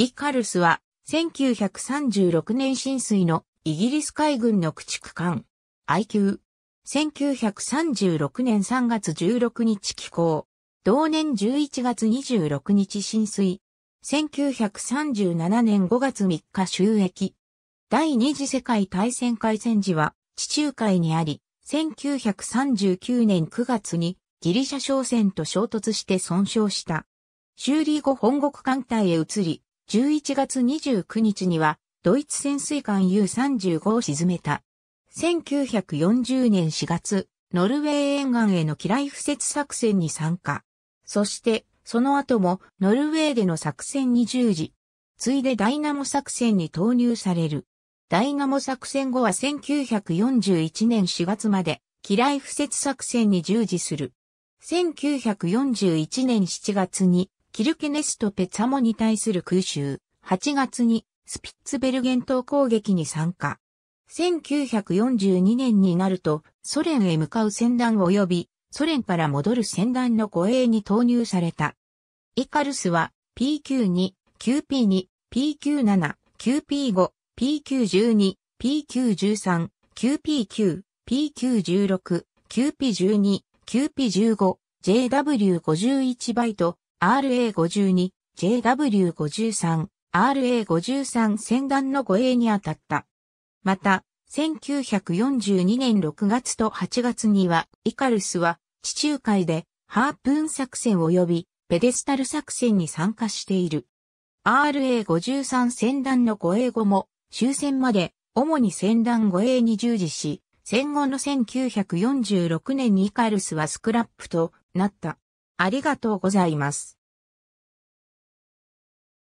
イカルスは、1936年浸水のイギリス海軍の駆逐艦、IQ。1936年3月16日寄港。同年11月26日浸水。1937年5月3日収益。第二次世界大戦開戦時は地中海にあり、1939年9月にギリシャ商船と衝突して損傷した。修理後本国艦隊へ移り、11月29日には、ドイツ潜水艦 U35 を沈めた。1940年4月、ノルウェー沿岸への機雷敷設作戦に参加。そして、その後もノルウェーでの作戦に従事。ついでダイナモ作戦に投入される。ダイナモ作戦後は1941年4月まで、機雷敷設作戦に従事する。1941年7月にキルケネスとペツァモに対する空襲、8月にスピッツベルゲン島攻撃に参加。1942年になるとソ連へ向かう船団及びソ連から戻る船団の護衛に投入された。イカルスは PQ2、QP2、PQ7、QP5、PQ12、PQ13、QP9、PQ16、QP12、QP15、JW51 バイト、RA52、JW53、RA53 戦団の護衛に当たった。また、1942年6月と8月には、イカルスは地中海でハープーン作戦及びペデスタル作戦に参加している。RA53 戦団の護衛後も終戦まで主に戦団護衛に従事し、戦後の1946年にイカルスはスクラップとなった。ありがとうございます。